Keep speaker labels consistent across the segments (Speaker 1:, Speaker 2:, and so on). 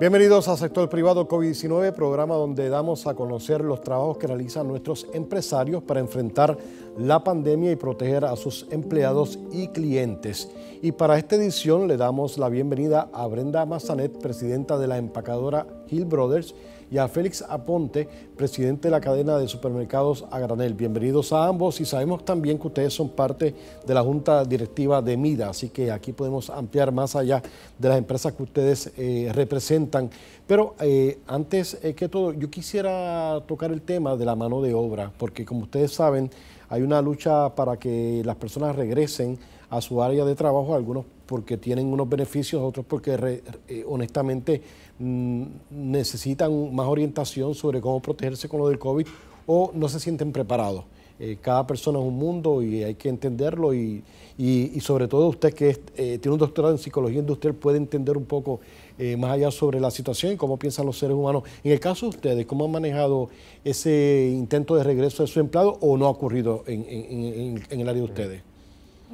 Speaker 1: Bienvenidos a Sector Privado COVID-19, programa donde damos a conocer los trabajos que realizan nuestros empresarios para enfrentar la pandemia y proteger a sus empleados y clientes. Y para esta edición le damos la bienvenida a Brenda Mazanet, presidenta de la empacadora Hill Brothers, y a Félix Aponte, presidente de la cadena de supermercados a granel. Bienvenidos a ambos y sabemos también que ustedes son parte de la junta directiva de MIDA, así que aquí podemos ampliar más allá de las empresas que ustedes eh, representan. Pero eh, antes eh, que todo, yo quisiera tocar el tema de la mano de obra, porque como ustedes saben, hay una lucha para que las personas regresen a su área de trabajo. Algunos porque tienen unos beneficios, otros porque eh, honestamente mm, necesitan más orientación sobre cómo protegerse con lo del COVID o no se sienten preparados. Eh, cada persona es un mundo y hay que entenderlo y, y, sobre todo usted que eh, tiene un doctorado en psicología industrial puede entender un poco más allá sobre la situación y cómo piensan los seres humanos. En el caso de ustedes, ¿cómo han manejado ese intento de regreso de su empleado o no ha ocurrido en el área de ustedes?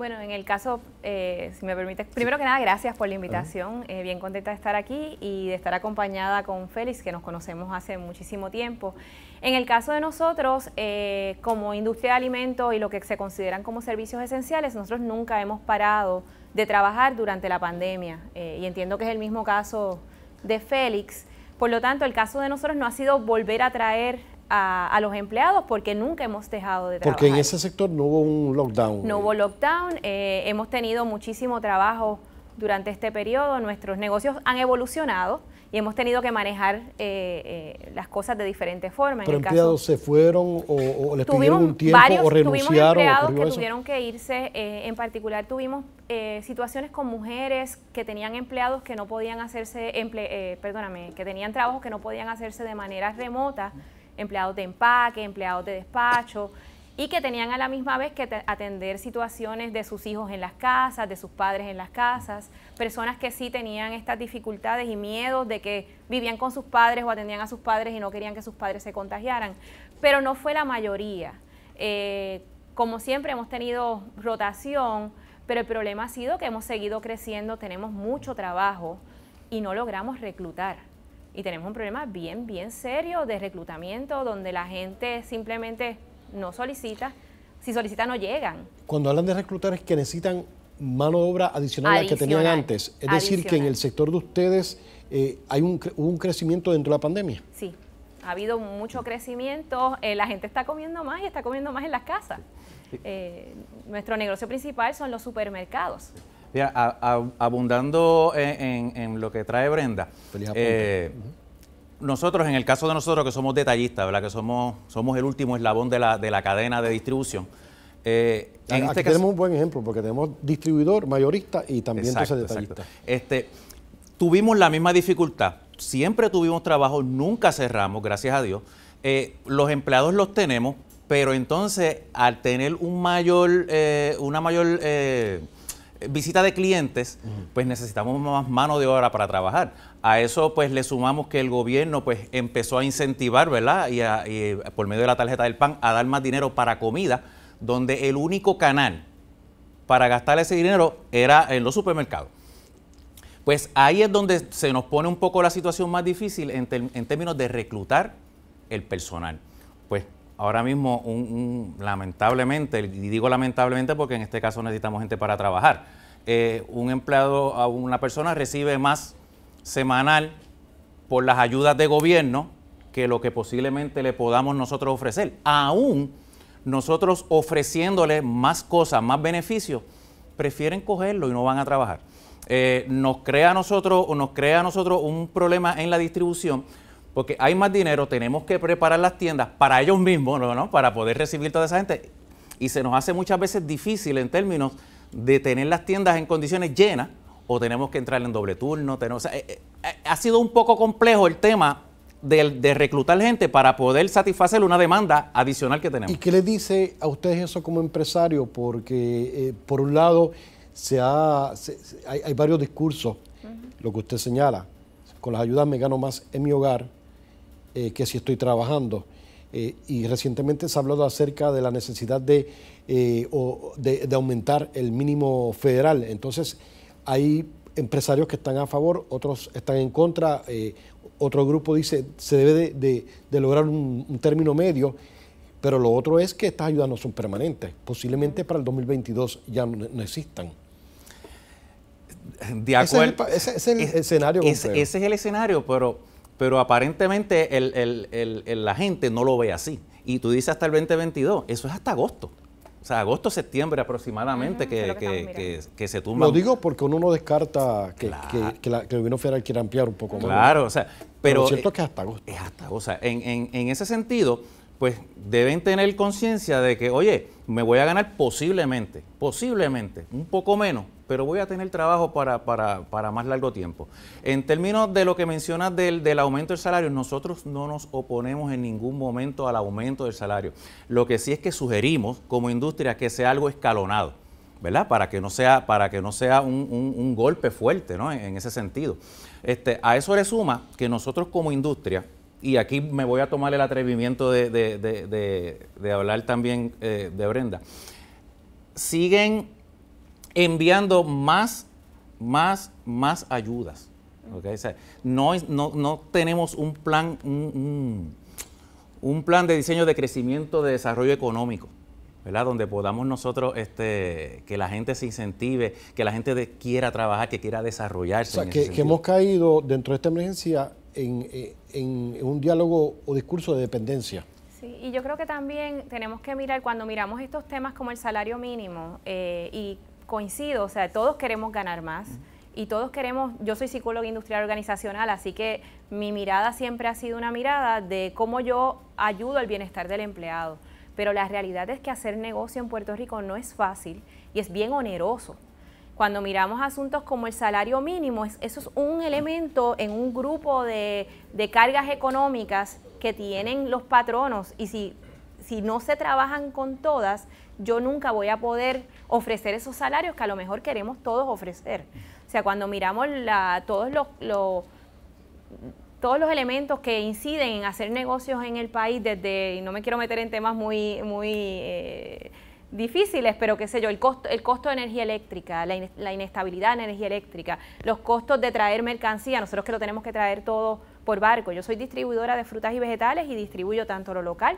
Speaker 2: Bueno, en el caso, eh, si me permite, primero que nada, gracias por la invitación. Eh, bien contenta de estar aquí y de estar acompañada con Félix, que nos conocemos hace muchísimo tiempo. En el caso de nosotros, eh, como industria de alimentos y lo que se consideran como servicios esenciales, nosotros nunca hemos parado de trabajar durante la pandemia. y entiendo que es el mismo caso de Félix. Por lo tanto, el caso de nosotros no ha sido volver a traer a, los empleados porque nunca hemos dejado de trabajar. Porque en
Speaker 1: ese sector no hubo un lockdown. No
Speaker 2: hubo lockdown, eh, hemos tenido muchísimo trabajo durante este periodo, nuestros negocios han evolucionado y hemos tenido que manejar eh, eh, las cosas de diferentes formas. en el empleados
Speaker 1: se fueron o, les pidieron un tiempo o renunciaron? Tuvimos empleados que tuvieron
Speaker 2: que irse, en particular tuvimos situaciones con mujeres que tenían empleados que no podían hacerse, perdóname, que tenían trabajos que no podían hacerse de manera remota empleados de empaque, empleados de despacho, y que tenían a la misma vez que atender situaciones de sus hijos en las casas, de sus padres en las casas, personas que sí tenían estas dificultades y miedos de que vivían con sus padres o atendían a sus padres y no querían que sus padres se contagiaran, pero no fue la mayoría. Eh, como siempre hemos tenido rotación, pero el problema ha sido que hemos seguido creciendo, tenemos mucho trabajo y no logramos reclutar y tenemos un problema bien, bien serio de reclutamiento donde la gente simplemente no solicita, si solicita no llegan.
Speaker 1: Cuando hablan de reclutar es que necesitan mano de obra adicional, a la que tenían antes. Es decir, que en el sector de ustedes eh, hay un, crecimiento dentro de la pandemia.
Speaker 2: Sí, ha habido mucho crecimiento, eh, la gente está comiendo más y está comiendo más en las casas. Eh, nuestro negocio principal son los supermercados.
Speaker 3: Mira, abundando en, lo que trae Brenda, eh, nosotros, en el caso de nosotros que somos detallistas, ¿verdad? que somos, el último eslabón de la, de la cadena de distribución, eh, Aquí este tenemos
Speaker 1: un buen ejemplo porque tenemos distribuidor, mayorista y también detallista.
Speaker 3: Este, tuvimos la misma dificultad, siempre tuvimos trabajo, nunca cerramos, gracias a Dios. Eh, los empleados los tenemos, pero entonces al tener un mayor, una mayor visita de clientes, pues necesitamos más mano de obra para trabajar. A eso pues le sumamos que el gobierno pues empezó a incentivar, ¿verdad? Y, eh, por medio de la tarjeta del PAN a dar más dinero para comida, donde el único canal para gastar ese dinero era en los supermercados. Pues ahí es donde se nos pone un poco la situación más difícil en términos de reclutar el personal ahora mismo, lamentablemente, y digo lamentablemente porque en este caso necesitamos gente para trabajar, eh, un empleado, una persona recibe más semanal por las ayudas de gobierno que lo que posiblemente le podamos nosotros ofrecer. Aún nosotros ofreciéndole más cosas, más beneficios, prefieren cogerlo y no van a trabajar. Eh, nos crea nosotros, o nos crea a nosotros un problema en la distribución porque hay más dinero, tenemos que preparar las tiendas para ellos mismos, ¿no? Para poder recibir toda esa gente. Y se nos hace muchas veces difícil en términos de tener las tiendas en condiciones llenas o tenemos que entrar en doble turno. Tenemos, eh, eh, ha sido un poco complejo el tema de, reclutar gente para poder satisfacer una demanda adicional que tenemos. ¿Y
Speaker 1: qué le dice a ustedes eso como empresario? Porque, eh, por un lado, se ha, hay, varios discursos, lo que usted señala. Con las ayudas me gano más en mi hogar eh, que si estoy trabajando. Eh, y recientemente se ha hablado acerca de la necesidad eh, de, de, aumentar el mínimo federal. Entonces, hay empresarios que están a favor, otros están en contra, otro grupo dice se debe de, lograr un, término medio, pero lo otro es que estas ayudas no son permanentes. Posiblemente para el 2022 ya no, existan.
Speaker 3: De acuerdo. Ese es el,
Speaker 1: escenario. ese
Speaker 3: es el escenario, pero pero aparentemente el, la gente no lo ve así. Y tú dices hasta el 2022, eso es hasta agosto. O sea, agosto, septiembre aproximadamente que, que, que, se tumba. Lo digo
Speaker 1: porque uno no descarta que, claro. la, el gobierno federal quiera ampliar un poco más. Claro,
Speaker 3: o sea, pero, cierto eh, que hasta agosto. Es hasta agosto. Sea, en, en, en ese sentido, pues deben tener conciencia de que, oye, me voy a ganar posiblemente, posiblemente, un poco menos, pero voy a tener trabajo para, para, más largo tiempo. En términos de lo que mencionas del, aumento del salario, nosotros no nos oponemos en ningún momento al aumento del salario. Lo que sí es que sugerimos como industria que sea algo escalonado. ¿Verdad? Para que no sea, para que no sea un, golpe fuerte ¿no? en, ese sentido. Este, a eso le suma que nosotros como industria y aquí me voy a tomar el atrevimiento de, hablar también eh, de Brenda, siguen enviando más, más, más ayudas. no, no, no, tenemos un plan, un, plan de diseño de crecimiento, de desarrollo económico. ¿verdad? donde podamos nosotros este, que la gente se incentive, que la gente quiera trabajar, que quiera desarrollarse. O sea, que hemos
Speaker 1: caído dentro de esta emergencia eh, en, un diálogo o discurso de dependencia.
Speaker 2: Sí, y yo creo que también tenemos que mirar, cuando miramos estos temas como el salario mínimo, eh, y coincido, o sea, todos queremos ganar más. Y todos queremos, yo soy psicóloga industrial organizacional, así que mi mirada siempre ha sido una mirada de cómo yo ayudo al bienestar del empleado. Pero la realidad es que hacer negocio en Puerto Rico no es fácil y es bien oneroso. Cuando miramos asuntos como el salario mínimo, eso es un elemento en un grupo de, cargas económicas que tienen los patronos y si, si no se trabajan con todas, yo nunca voy a poder ofrecer esos salarios que a lo mejor queremos todos ofrecer. O sea, cuando miramos la, todos los, todos los elementos que inciden en hacer negocios en el país, desde, y no me quiero meter en temas muy, muy eh, difíciles, pero qué sé yo, el costo, el costo de energía eléctrica, la, inestabilidad en energía eléctrica, los costos de traer mercancía, nosotros que lo tenemos que traer todo por barco. Yo soy distribuidora de frutas y vegetales y distribuyo tanto lo local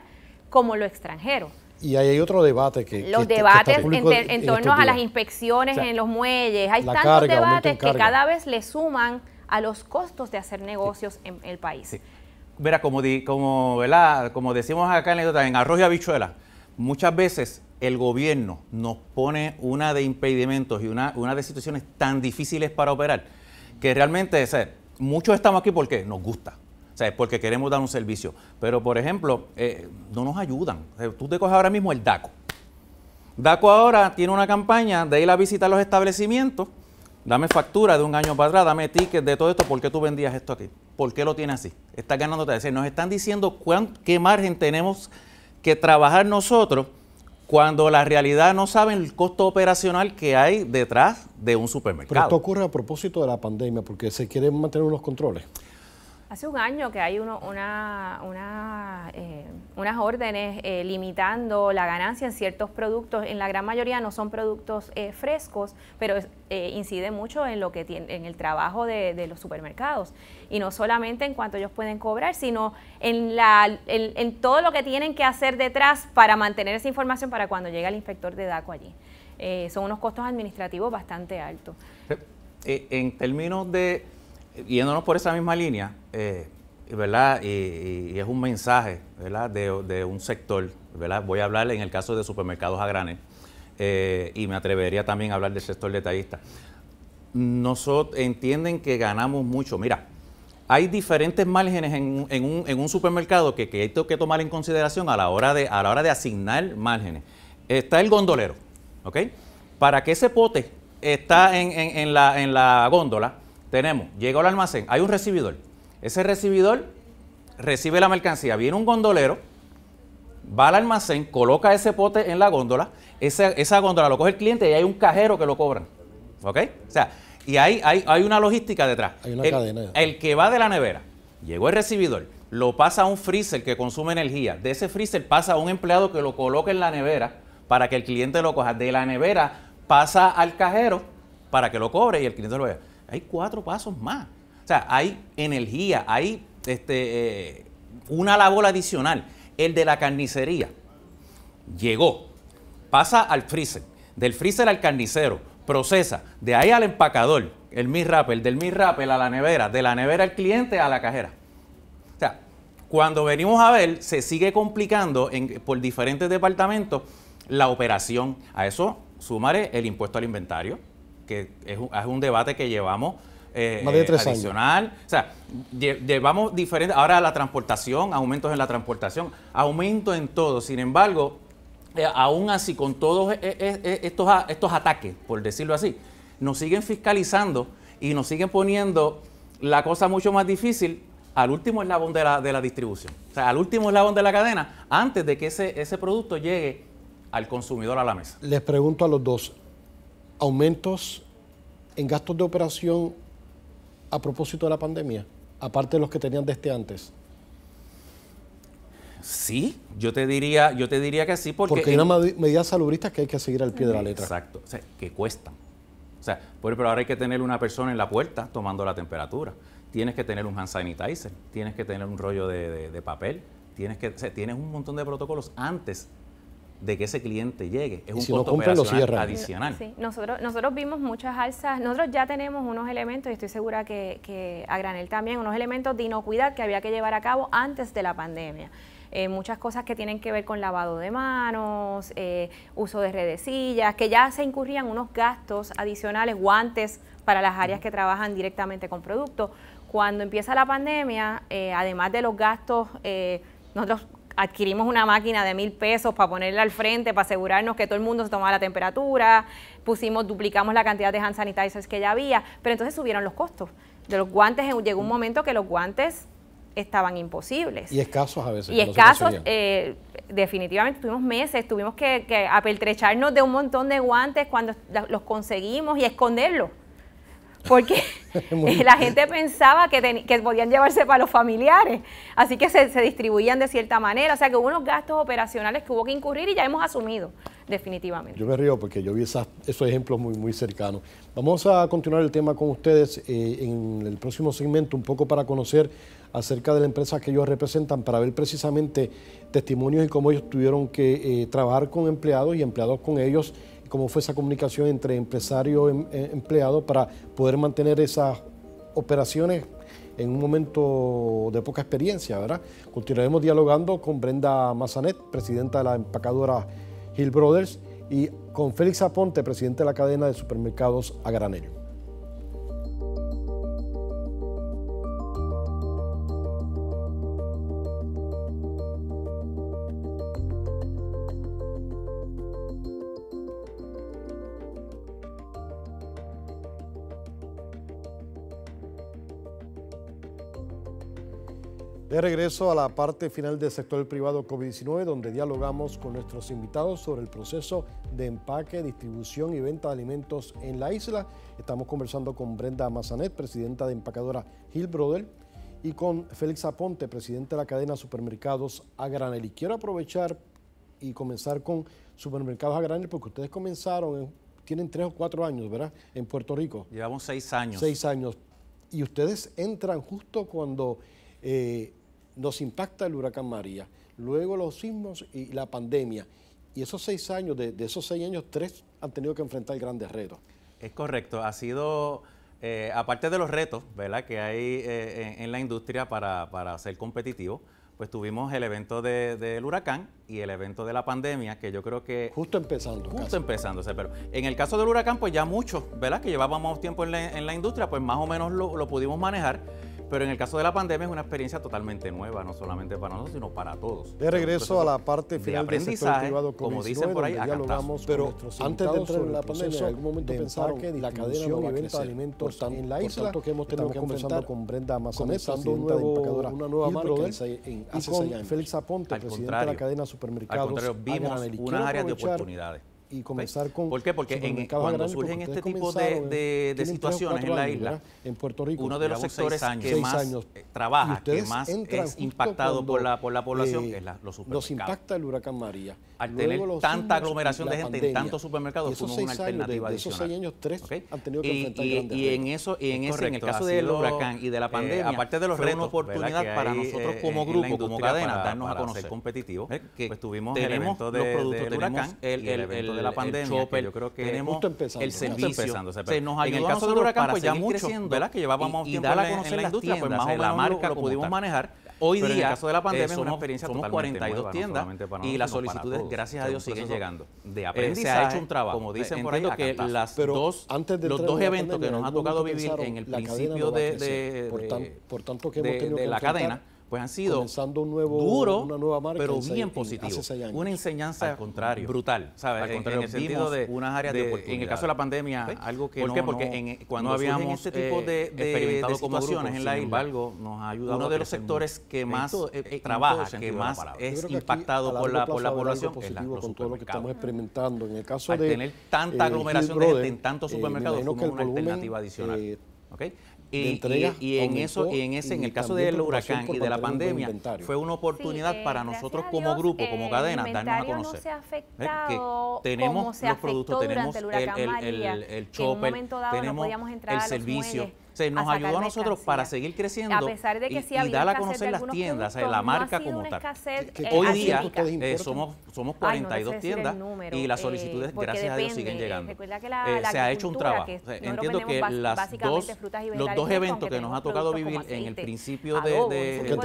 Speaker 2: como lo extranjero.
Speaker 1: Y hay otro debate que... Los debates en, torno a las
Speaker 2: inspecciones en los muelles, hay tantos debates que cada vez le suman a los costos de hacer negocios en el país.
Speaker 3: Verá, como, di, como, como decimos acá en, en y Habichuela, muchas veces el gobierno nos pone una de impedimentos y una, una de situaciones tan difíciles para operar que realmente muchos estamos aquí porque nos gusta. O sea, porque queremos dar un servicio. Pero, por ejemplo, eh, no nos ayudan. tú te coges ahora mismo el DACO. DACO ahora tiene una campaña de ir a visitar los establecimientos. Dame factura de un año para atrás, dame ticket de todo esto. ¿Por qué tú vendías esto aquí? ¿Por qué lo tienes así? Está ganándote. Nos están diciendo qué margen tenemos que trabajar nosotros cuando la realidad no saben el costo operacional que hay detrás de un supermercado.
Speaker 1: Pero esto ocurre a propósito de la pandemia, porque se quieren mantener unos controles.
Speaker 2: Hace un año que hay una, una, eh, unas órdenes eh, limitando la ganancia en ciertos productos. En la gran mayoría no son productos eh, frescos, pero incide mucho en lo que tiene, en el trabajo de, los supermercados. Y no solamente en cuanto ellos pueden cobrar, sino en, la, en, todo lo que tienen que hacer detrás para mantener esa información para cuando llega el inspector de DACO allí. son unos costos administrativos bastante altos.
Speaker 3: En términos de yéndonos por esa misma línea, eh, ¿verdad? Y, es un mensaje, ¿verdad? De, un sector, ¿verdad? Voy a hablar en el caso de supermercados a granel eh, y me atrevería también a hablar del sector detallista. Nosotros entienden que ganamos mucho. Mira, hay diferentes márgenes en, un, supermercado que, hay que tomar en consideración a la hora de, a la hora de asignar márgenes. Está el gondolero, ¿ok? Para que ese pote está en, la, la góndola, tenemos, llega al almacén, hay un recibidor. Ese recibidor recibe la mercancía, viene un gondolero, va al almacén, coloca ese pote en la góndola, esa, esa góndola lo coge el cliente y hay un cajero que lo cobra. ¿Ok? O sea, y hay, hay, una logística detrás. Hay una el, cadena. El que va de la nevera, llegó el recibidor, lo pasa a un freezer que consume energía, de ese freezer pasa a un empleado que lo coloca en la nevera para que el cliente lo coja, de la nevera pasa al cajero para que lo cobre y el cliente lo vea hay cuatro pasos más. O sea, hay energía, hay este, eh, una labor adicional. El de la carnicería llegó, pasa al freezer, del freezer al carnicero, procesa, de ahí al empacador, el mi del mi a la nevera, de la nevera al cliente a la cajera. O sea, cuando venimos a ver, se sigue complicando por diferentes departamentos la operación. A eso sumaré el impuesto al inventario, que es un, debate que llevamos eh, adicional. O sea, llevamos diferentes. Ahora la transportación, aumentos en la transportación, aumento en todo. Sin embargo, eh, aún así, con todos eh, eh, estos, estos ataques, por decirlo así, nos siguen fiscalizando y nos siguen poniendo la cosa mucho más difícil al último eslabón de la, de la distribución. O sea, al último eslabón de la cadena, antes de que ese, ese producto llegue al consumidor a la mesa.
Speaker 1: Les pregunto a los dos, aumentos en gastos de operación a propósito de la pandemia, aparte de los que tenían desde antes?
Speaker 3: Sí, yo te diría, yo te diría que sí, porque. Porque hay una
Speaker 1: medida salubrista que hay que seguir al pie de la letra.
Speaker 3: Exacto, que cuestan. O sea, por ejemplo, ahora hay que tener una persona en la puerta tomando la temperatura. Tienes que tener un hand sanitizer, tienes que tener un rollo de, papel, tienes que, tienes un montón de protocolos antes de que ese cliente llegue. Es un si costo operacional adicional.
Speaker 2: Nosotros, vimos muchas alzas, nosotros ya tenemos unos elementos, y estoy segura que, a granel también, unos elementos de inocuidad que había que llevar a cabo antes de la pandemia. Eh, muchas cosas que tienen que ver con lavado de manos, eh, uso de redesillas que ya se incurrían unos gastos adicionales, guantes para las áreas que trabajan directamente con productos. Cuando empieza la pandemia, eh, además de los gastos, nosotros adquirimos una máquina de mil pesos para ponerla al frente, para asegurarnos que todo el mundo se tomaba la temperatura, pusimos, duplicamos la cantidad de hand sanitizers que ya había, pero entonces subieron los costos. De los guantes llegó un momento que los guantes estaban imposibles. Y
Speaker 1: escasos a veces. Y escasos,
Speaker 2: eh, definitivamente tuvimos meses, tuvimos que, que, de un montón de guantes cuando los conseguimos y esconderlos porque la gente pensaba que, podían llevarse para los familiares, así que se, distribuían de cierta manera, o sea que hubo unos gastos operacionales que hubo que incurrir y ya hemos asumido definitivamente.
Speaker 1: Yo me río porque yo vi esos ejemplos muy, muy cercanos. Vamos a continuar el tema con ustedes eh, en el próximo segmento, un poco para conocer acerca de la empresa que ellos representan, para ver precisamente testimonios y cómo ellos tuvieron que eh, trabajar con empleados y empleados con ellos cómo fue esa comunicación entre empresario y em, eh, empleado para poder mantener esas operaciones en un momento de poca experiencia, ¿verdad? Continuaremos dialogando con Brenda Mazanet, presidenta de la empacadora Hill Brothers, y con Félix Aponte, presidente de la cadena de supermercados a De regreso a la parte final del sector privado COVID-19, donde dialogamos con nuestros invitados sobre el proceso de empaque, distribución y venta de alimentos en la isla. Estamos conversando con Brenda Mazanet, presidenta de empacadora Hill Brother, y con Félix Aponte, presidente de la cadena Supermercados a Y quiero aprovechar y comenzar con Supermercados a porque ustedes comenzaron, eh, tienen tres o cuatro años, ¿verdad?, en Puerto Rico.
Speaker 3: Llevamos seis años. Seis
Speaker 1: años. Y ustedes entran justo cuando eh, nos impacta el huracán María, luego los sismos y la pandemia. Y esos seis años, de, esos seis años, tres han tenido que enfrentar grandes retos.
Speaker 3: Es correcto, ha sido, eh, aparte de los retos ¿verdad? que hay eh, en, la industria para, ser competitivo, pues tuvimos el evento del huracán y el evento de la pandemia, que yo creo que... Justo empezando. Justo empezándose, pero en el caso del huracán, pues ya muchos, ¿verdad? Que llevábamos tiempo en la, en la industria, pues más o menos lo, lo pudimos manejar pero en el caso de la pandemia es una experiencia totalmente nueva, no solamente para nosotros, sino para todos.
Speaker 1: De regreso a la parte final aprendizaje, como dicen por ahí, dialogamos pero antes de entrar en la pandemia, en algún momento pensaron que la cadena no de alimentos en la isla. Tanto que hemos tenido que conversando con Brenda Amazonas, nuevo, una nueva marca en, en y con Félix Aponte, presidente de la cadena supermercados. Al contrario, vimos unas áreas de oportunidades
Speaker 3: y comenzar pues, con. ¿Por qué? Porque en, cuando surgen este tipo de, ¿eh? situaciones en la isla,
Speaker 1: en Puerto Rico, uno de los sectores eh, que más años, trabaja, que más es impactado por la, por la población, eh, es la, los supermercados. Nos impacta el huracán María.
Speaker 3: Al tener tanta aglomeración de gente en tantos supermercados, fuimos una alternativa esos años, tres y, y, en eso, y en, en el caso del huracán y de la pandemia, aparte de los retos, oportunidad para nosotros como grupo, como cadena, darnos a conocer competitivos. Pues tuvimos el evento de huracán, el evento la pandemia, yo creo que tenemos el servicio. en el caso de huracán, pues ya mucho, ¿verdad? Que llevábamos tiempo en la industria, pues más la marca lo, pudimos manejar. Hoy día, en el caso de la pandemia, eh, somos, una experiencia 42 tiendas y las solicitudes, gracias a Dios, siguen llegando. De aprendizaje, se ha hecho un trabajo. Como dicen eh, por que las dos, los dos eventos que nos ha tocado vivir en el principio de
Speaker 1: la cadena pues han sido
Speaker 3: duro, pero bien positivo. Una enseñanza al contrario, brutal, en, el sentido de unas áreas de, En el caso de la pandemia, algo que no, Porque eh, cuando habíamos experimentado en la sin embargo, nos ha ayudado Uno de los sectores que más eh, trabaja, que más es impactado por la, población es con
Speaker 1: todo lo que estamos experimentando. En el caso de tener tanta eh, aglomeración de gente en tantos supermercados, como una alternativa
Speaker 3: adicional. ¿Okay? Y, entrega, y, en eso, y en ese, en el caso del huracán y de la pandemia, fue una oportunidad eh, para nosotros como grupo, como eh, cadena, darnos a conocer.
Speaker 1: se que tenemos los productos, tenemos el, el, chopper, tenemos
Speaker 3: el servicio sea, nos ayudó a nosotros para seguir creciendo. y, dar a conocer las tiendas, la marca como tal.
Speaker 2: Eh, hoy día
Speaker 3: eh, somos, somos 42 tiendas y las eh, solicitudes, gracias a Dios, siguen llegando. se ha hecho un trabajo. Entiendo que las dos, los dos eventos que nos ha tocado vivir en el principio de,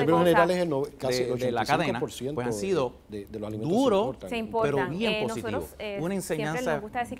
Speaker 3: la cadena, pues, han sido de, duro, pero bien positivo. Una enseñanza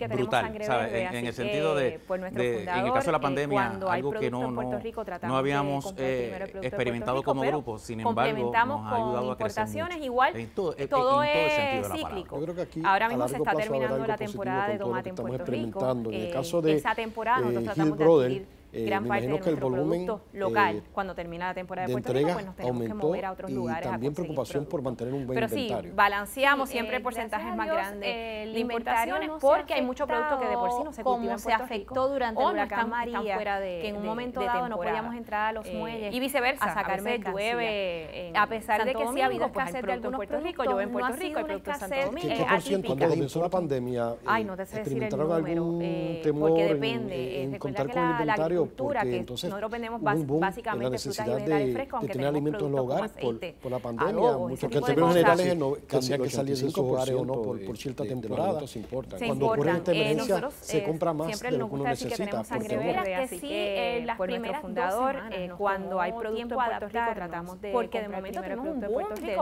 Speaker 2: brutal, en, el sentido de, en el caso de la pandemia, algo que no, no, no habíamos
Speaker 3: eh, experimentado como grupo, sin embargo, nos ha ayudado a crecer Igual, en todo, en, eh, todo en todo es cíclico.
Speaker 2: Ahora mismo se está terminando la temporada de tomate en Puerto Rico. En el eh, caso de esa temporada nosotros tratamos de
Speaker 1: eh, Gran parte de nuestro el volumen eh, local,
Speaker 2: cuando termina la temporada de, Puerto Rico, pues nos tenemos aumentó, que mover a otros lugares. Y también
Speaker 1: preocupación por mantener un buen Pero inventario. Pero
Speaker 2: sí, balanceamos siempre porcentajes más grandes de eh, importaciones porque hay muchos productos que de por sí no se cultivan en se afectó durante la camaria que en un momento dado no podíamos entrar a los muelles y viceversa, a el llueve. a pesar de que sí ha habido pues, escasez de Puerto Rico, llueve en Puerto Rico, el producto en Santo Domingo. ¿Qué por ciento cuando comenzó
Speaker 1: la pandemia
Speaker 2: experimentaron
Speaker 1: algún temor en contar con el inventario? que entonces nosotros vendemos básicamente frutas y frescos, aunque alimentos en los hogares por, la pandemia, en generales que salir de hogares o no por, cierta temporada. Cuando ocurre esta eh, emergencia, se eh, compra más lo que uno necesita.
Speaker 2: así que fundador, cuando hay producto en tratamos de porque de momento tenemos un boom de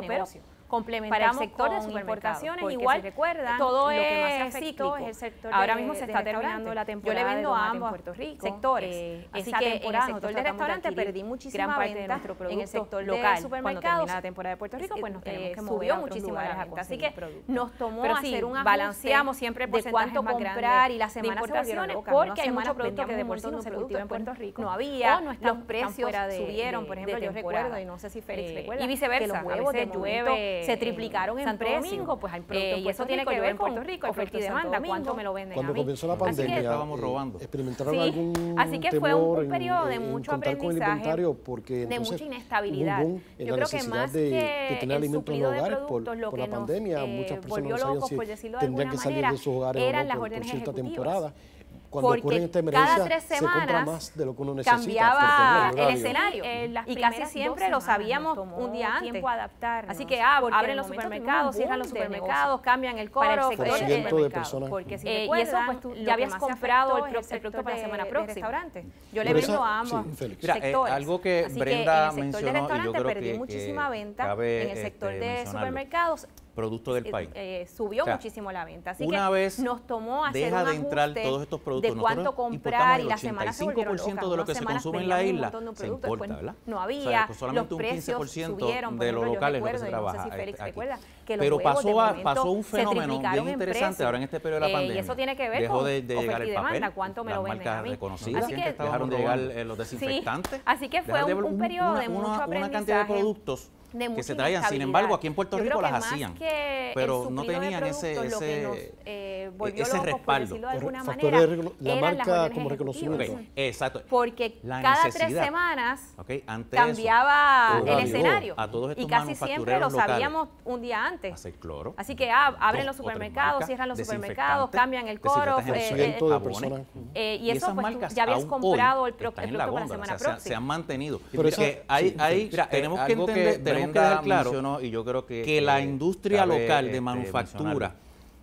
Speaker 2: complementamos para el sector de importaciones igual se todo lo que es el sector ahora mismo se está terminando la temporada yo le vendo a ambos Puerto Rico sectores eh, así que en el sector de restaurante perdí muchísima venta de nuestro producto en el sector local cuando cuando la temporada de Puerto Rico pues nos tenemos eh, que mover subió muchísimo la venta así que nos tomó Pero hacer un balanceamos siempre de cuánto comprar y las semanas de importaciones porque hay muchos productos que de por sí no se cultivan en Puerto Rico no había los precios subieron por ejemplo yo recuerdo y no sé si Félix recuerda y viceversa huevos de llueve se triplicaron en, precio. Domingo, pues hay eh, productos y pues, eso tiene que ver con Puerto Rico, oferta y demanda, cuánto me lo venden Cuando comenzó la pandemia, estábamos
Speaker 1: eh, robando. experimentaron algún Así que fue un, periodo de eh, mucho aprendizaje, porque de mucha
Speaker 2: inestabilidad. Yo creo que más que tener alimentos en los hogares por, la pandemia,
Speaker 1: muchas personas no tendrían que salir de sus hogares o por, cierta temporada cuando porque ocurren este cada tres semanas se más Cambiaba el, escenario
Speaker 2: eh, y casi siempre lo sabíamos un día antes. Así que ah, abren los supermercados, cierran los supermercados, cambian el coro, el sector de, personas. Porque si eh, y eso pues tú ya habías comprado el, el, producto para la semana próxima. Yo le vendo a ambos eh, sectores. algo que Brenda mencionó y yo creo que perdí muchísima venta en el sector de este, supermercados
Speaker 3: producto del eh, país.
Speaker 2: Eh, subió muchísimo la venta. Así una que vez nos tomó hacer deja de entrar todos estos productos. De cuánto comprar y la semana se el de lo que se consume en la isla se pues, No había, pues, solamente los un 15% de los locales que se trabaja. Pero pasó, un fenómeno bien interesante ahora en este periodo de la eh, pandemia. y eso tiene que ver Dejó de, de llegar el papel, cuánto me lo venden reconocidas, dejaron de llegar los desinfectantes. así que fue un periodo de mucho aprendizaje. Una cantidad de productos que se traían. Sin embargo, aquí
Speaker 3: en Puerto Rico las hacían, pero no tenían ese, ese, eh, ese respaldo. de alguna manera, la marca como reconocimiento. exacto.
Speaker 2: Porque cada tres semanas
Speaker 3: cambiaba el escenario. y casi siempre lo sabíamos
Speaker 2: un día antes. Así que ah, abren los supermercados, cierran los supermercados, cambian el coro. Eh, eh, y, eso pues, ya habías comprado el, producto para la semana próxima. Se
Speaker 3: han mantenido. Tenemos que entender tenemos que claro y yo creo que, que, que la eh, industria local de este, manufactura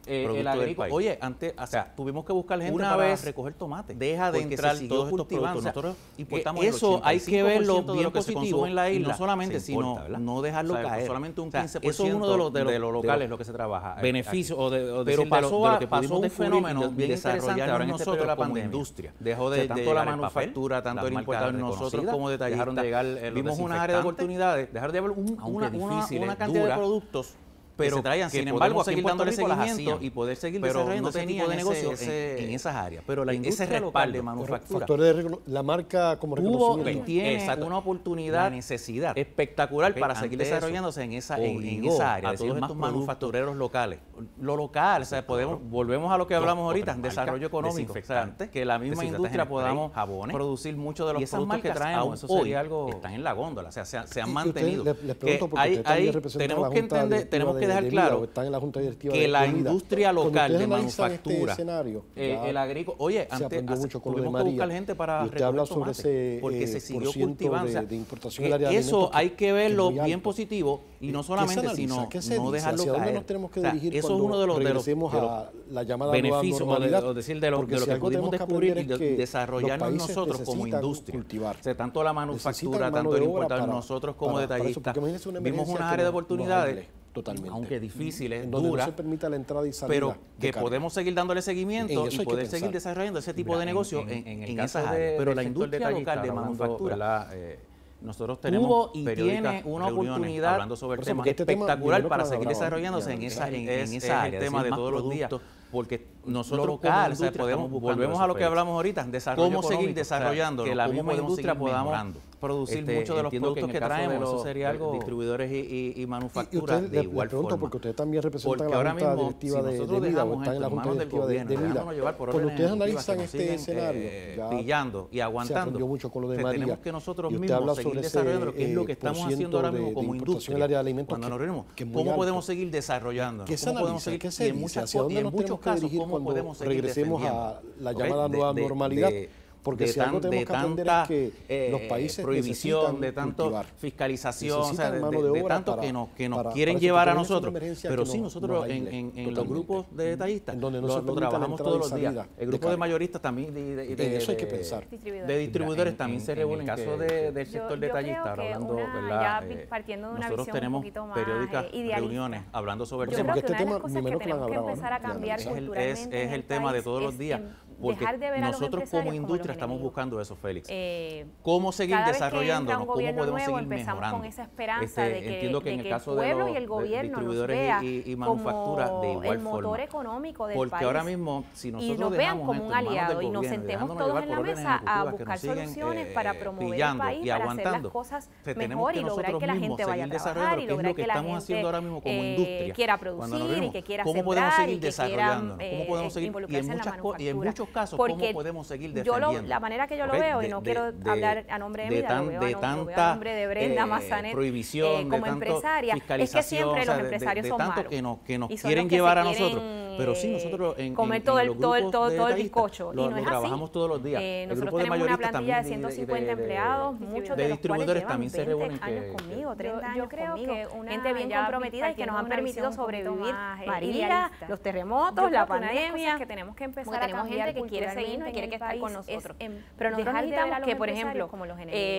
Speaker 3: eh, el agrícola. Oye, antes o tuvimos que buscar gente una para vez recoger tomate. Deja de entrar todos estos productos. Nosotros importamos Eso hay que verlo bien lo que positivo en la isla. No solamente, sino no dejarlo o caer. Solamente un 15% eso es uno de los, de los, locales lo que se trabaja. Beneficio o de, o Pero pasó, a, pasó un fenómeno bien interesante ahora en nosotros este la este industria. Dejó de, tanto la manufactura, tanto el en nosotros como detallaron Dejaron de llegar eh, Vimos una área de oportunidades. dejar de haber una cantidad de productos
Speaker 2: pero que se traigan. sin embargo, seguir dándole seguimiento y poder seguir
Speaker 3: desarrollando no ese tipo de negocio en, esas áreas. Pero la industria local de manufactura.
Speaker 1: la marca como reconocimiento, tiene una
Speaker 3: oportunidad una necesidad espectacular para seguir desarrollándose en esa, área. A todos estos manufactureros locales. Lo local, o sea, podemos, volvemos a lo que hablamos ahorita, desarrollo económico. que la misma industria podamos producir muchos de los productos que traemos. Eso sería algo. Están en la góndola, o sea, se han mantenido. Les pregunto porque tenemos que entender, tenemos que dejar claro
Speaker 1: que la industria
Speaker 3: local de este manufactura, eh, el agrícola, oye, antes mucho con tuvimos que buscar gente para usted sobre ese, porque eh, se siguió cultivando. De, eso hay que verlo bien positivo y no solamente, sino no dejarlo caer. eso es uno de los, a la llamada beneficios, decir, de lo, que pudimos descubrir y desarrollar nosotros como industria. Cultivar. tanto la manufactura, tanto el importar nosotros como detallistas. Vimos un área de oportunidades Totalmente. Aunque difícil, es dura.
Speaker 1: No se la entrada y salida. Pero que podemos
Speaker 3: seguir dándole seguimiento y poder seguir desarrollando ese tipo de negocio en, esas áreas. pero la industria local de manufactura. Eh, nosotros tenemos y tiene una oportunidad hablando sobre el este tema espectacular para seguir desarrollándose en esa, en, esa área. tema de todos los días porque nosotros local, podemos, volvemos a lo que hablamos ahorita, cómo seguir desarrollando, que la misma industria podamos producir este, muchos de los productos que, traemos, eh, distribuidores y, y, y manufacturas de igual le porque
Speaker 1: ustedes también representan la junta directiva de, de, vida, o están en la junta del gobierno, Cuando ustedes analizan este escenario,
Speaker 3: eh, pillando
Speaker 1: y aguantando, tenemos que nosotros mismos seguir desarrollando, qué es lo que estamos haciendo ahora mismo como industria,
Speaker 3: en el cuando nos reunimos, cómo podemos seguir desarrollando, cómo podemos seguir, y en muchos caso, ¿cómo podemos cuando Regresemos a la llamada nueva normalidad. Porque de, de tanta eh, prohibición, de tanto fiscalización, de, tanto que nos, que nos quieren llevar a nosotros. Pero sí, nosotros en, los grupos de detallistas donde trabajamos todos los días. El grupo de, mayoristas también, de, eso hay que pensar. De distribuidores también se reúnen. En el caso del sector detallista, hablando, eh,
Speaker 2: Partiendo de una nosotros tenemos periódicas reuniones
Speaker 3: hablando sobre el Porque este que es el tema de todos los días porque nosotros como industria estamos buscando eso, Félix.
Speaker 2: Eh, ¿Cómo seguir desarrollándonos? ¿Cómo podemos seguir empezamos mejorando? con esa esperanza este, de que, entiendo que en el, caso pueblo de y el gobierno distribuidores nos y,
Speaker 3: y, manufacturas de igual el motor
Speaker 2: económico del Porque ahora mismo,
Speaker 3: si nosotros y nos vean como un aliado y nos sentemos todos en la mesa a buscar soluciones eh, para promover el país, para hacer las cosas mejor y lograr que la gente vaya a trabajar y lograr que la gente eh, quiera producir y que quiera sembrar y que quiera involucrarse en la manufactura casos, Porque ¿cómo podemos seguir defendiendo? Yo la manera que yo lo veo, y no quiero hablar a nombre de, mí, de tanta, nombre
Speaker 2: de Brenda eh,
Speaker 3: prohibición, eh, como empresaria, es que siempre los empresarios son malos. que nos, que nos quieren llevar a nosotros pero sí, nosotros eh, en, comer todo, el, todo, todo, el bizcocho. y no es trabajamos así. todos los días. Eh, nosotros tenemos una plantilla de 150 empleados,
Speaker 2: muchos de, los distribuidores también se reúnen. años conmigo, 30 años creo conmigo. que gente bien comprometida y que nos han permitido sobrevivir María, eh, los terremotos, la pandemia. que tenemos que empezar tenemos gente que quiere seguirnos y quiere que estar con nosotros. Em, Pero nosotros necesitamos que, por ejemplo,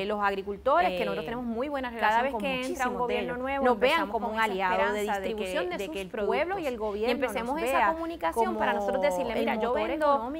Speaker 2: los agricultores, que nosotros tenemos muy buenas relaciones con muchísimos de ellos, nos vean como un aliado de distribución de sus pueblo y el gobierno. Y empecemos esa comunicación para nosotros decirle, mira, yo vendo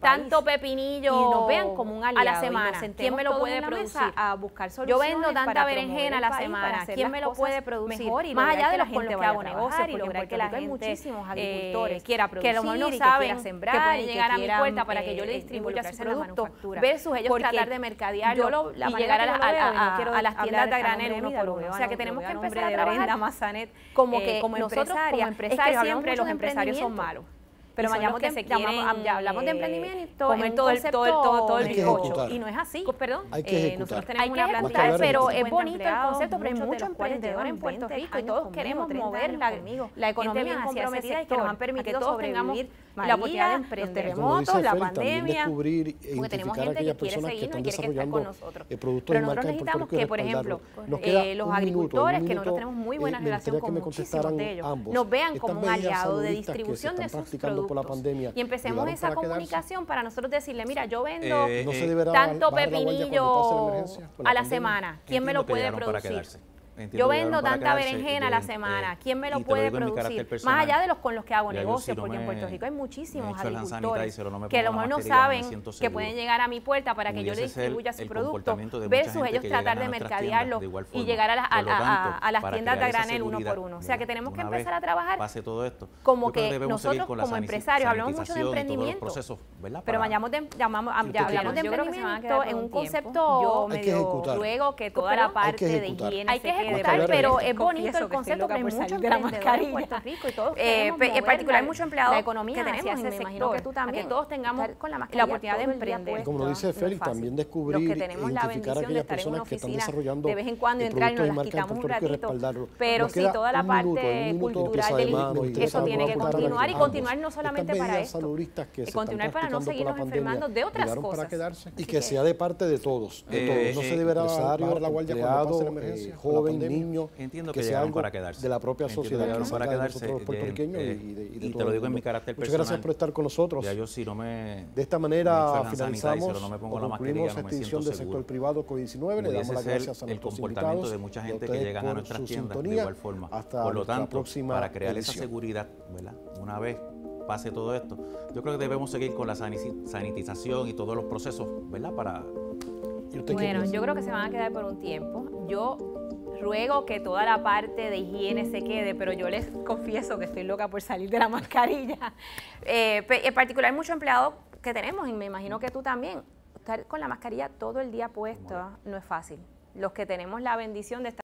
Speaker 2: tanto pepinillo y nos vean como un aliado, a la semana. ¿Quién me lo puede producir? A buscar soluciones yo vendo tanta berenjena a la semana. ¿Quién me lo puede producir? Más allá de los con los que hago negocios, y lograr que la gente, hay muchísimos eh, agricultores quiera que lo mejor no saben, que, sembrar, que llegar a mi puerta para que yo eh, le distribuya su producto, versus ellos tratar de mercadearlo y llegar a, las tiendas de granel uno por uno. O sea que tenemos que empezar a trabajar como eh, que como empresarios, siempre los empresarios son malo. Pero mañana que se llamamos, ya hablamos de emprendimiento, y eh, todo, el, todo, todo, el bizcocho. Y no es así. Perdón, eh, nosotros tenemos que una plantilla pero es bonito el concepto, pero hay muchos emprendedores en Puerto Rico y todos queremos mover la, la economía hacia ese sector, y que nos han permitido que todos tengamos la oportunidad de emprender. Terremotos, la pandemia,
Speaker 1: porque tenemos gente que quiere seguirnos y quiere que con nosotros. Eh, pero nosotros necesitamos que, por ejemplo, los agricultores, que nosotros tenemos muy buena relación con muchísimos de ellos, nos vean como un aliado de distribución de sus productos y empecemos esa comunicación
Speaker 2: para nosotros decirle, mira, yo vendo eh, eh, tanto pepinillo la, a la semana. ¿Quién me lo puede producir?
Speaker 3: Yo vendo tanta berenjena a la semana. Eh, ¿Quién me lo puede producir? Más allá de
Speaker 2: los con los que hago negocios, porque en Puerto Rico hay muchísimos agricultores que a lo mejor no saben que pueden llegar a mi puerta para que yo le distribuya su producto, versus ellos tratar de mercadearlo y llegar a, a, las tiendas de granel uno por uno. O sea que tenemos que empezar a trabajar
Speaker 3: como que nosotros como empresarios hablamos mucho de emprendimiento, pero
Speaker 2: hablamos de emprendimiento en un concepto medio luego que toda la parte de higiene pero es bonito el concepto, pero hay muchos emprendedores en Puerto Rico y todos En particular hay muchos empleados que tenemos en ese sector, que tú también, que todos tengamos la oportunidad de emprender. Y
Speaker 1: como lo dice Félix, también descubrir, identificar a aquellas personas que están desarrollando de vez
Speaker 2: en cuando entrar y nos las quitamos un ratito,
Speaker 1: pero sí toda la parte cultural del eso tiene que continuar y continuar no solamente para esto, continuar para no seguirnos enfermando de otras cosas. Y que sea de parte de todos, todos. No se deberá dar la guardia cuando pase la emergencia hay niños
Speaker 3: que, sea algo para quedarse. de la propia sociedad que, para quedarse, eh, eh, de y, te lo digo en mi carácter Muchas personal. gracias por
Speaker 1: estar con nosotros. de esta manera finalizamos no me pongo la concluimos del sector privado COVID-19. Le damos las gracias a los invitados. El comportamiento de mucha gente que llegan a nuestra tiendas de igual forma. Por lo tanto, para crear esa
Speaker 3: seguridad, ¿verdad? Una vez pase todo esto. Yo creo que debemos seguir con la sanitización y todos los procesos, ¿verdad? Para.
Speaker 2: Bueno, yo creo que se van a quedar por un tiempo. Yo Ruego que toda la parte de higiene se quede, pero yo les confieso que estoy loca por salir de la mascarilla. Eh, en particular, muchos empleados que tenemos, y me imagino que tú también, estar con la mascarilla todo el día puesta no es fácil. Los que tenemos la bendición de estar